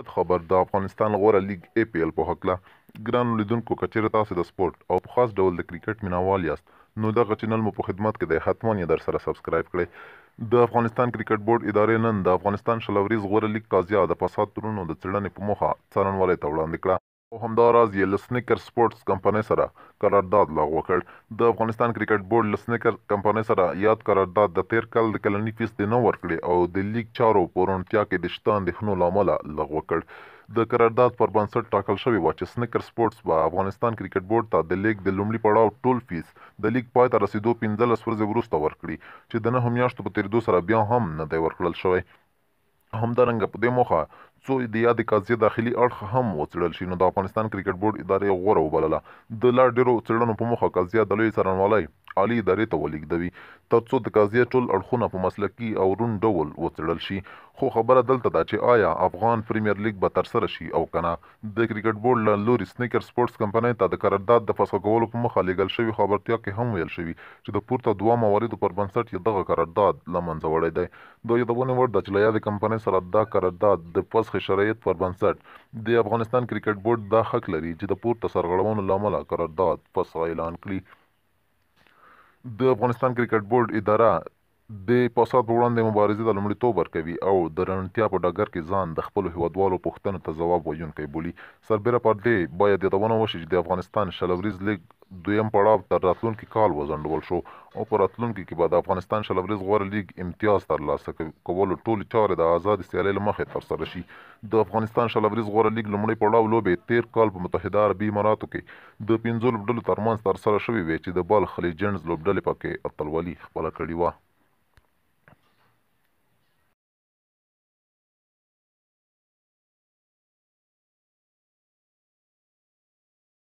بد خبر د افغانستان غوره لیګ ای پی ایل په هکله ګران لیدونکو کچېر تاسو د سپورت او په خاص ډول د کرکټ مینوال یاست نو دغه چینل مو په خدمت کې دی حتمان یې در سره سبسکرایب کړئ د افغانستان کرکټ بورډ ادارې نن د افغانستان شلوریز غوره لیګ تازیا د فساد ترونو د څېړنې په موخه څارنوالۍ ته وړاندې کړه او همداراز یې له سنیکر سپورټس کمپنۍ سره قرارداد لغوه کړ د افغانستان کرکټ بورډ له سنیکر کمپنۍ سره یاد قرارداد د تیر کال د کلني فیس د نه ورکړې او د لیګ چارو په روڼتیا کې د شته اندېښنو له امله لغوه کړ د قرارداد پر بنسټ ټاکل شوی و چې سنیکر سپورټس به افغانستان کرکټ بورډ ته د لیګ د لومړي پړاو ټول فیس د لیګ پای ته رسیدو 15 ورځې وروسته ورکړي چې د نه میاشتو په تیریدو سره بیا هم نه دی ورکړل شوی همدارنګه په دې موخه څو د یاد قضیه داخلي اړخ هم وڅېړل شي نو د افغانستان کرکټ بورډ ادارې غوره وبلله د لا ډېرو څېړنو په موخه قضیه د لوی څارنوالۍ عالی ادارې ته ولیږدوي ترڅو د قضیه ټول اړخونه په مسلکي او روڼ ډول وڅېړل شي خو خبره دلته ده چې آیا افغان پریمیر لیګ به ترسره شي او کنه د کرکټ بورډ له لوري سنیکر سپورټس کمپنۍ ته د قرارداد د فسخ کولو په مخه لیږل شوي خبرتیا کې هم ویل شوي چې د پورته دوه مواردو پر بنسټ یې دغه قرارداد له منځه وړی دی د یادونې وړ ده چې له یادې کمپنۍ سره دا قرارداد د فسخ شرایط پر بنسټ د افغانستان کرکټ بورډ دا حق لري چې د پورته سرغړونو له امله قرارداد فسخ اعلان کړي د افغانستان کرکټ بورډ اداره د فساد پر وړاندې مبارزې ته لومړیتوب ورکوي او د رڼتیا په ډګر کې ځان د خپلو هیوادوالو پوښتنو ته ځواب ویونکی بولي سربیره پر دې باید یادونه وشي چې د افغانستان شل اوریز لیګ دویم پړاو تر راتلونکي کال وځنډول شو او په راتلونکي کې به د افغانستان شلوریز غوره لیګ امتیاز ترلاسه کولو ټولې چارې د آزاد سیالۍ له مخې ترسره شي د افغانستان شلوریز غوره لیګ لومړی پړاو لوبې تیر کال په متحده عربي اماراتو کې د پنځو لوبډلو ترمنځ ترسره شوې وې چې د بال خلیجنز لوبډلې پکې اتلولي خپله کړې وه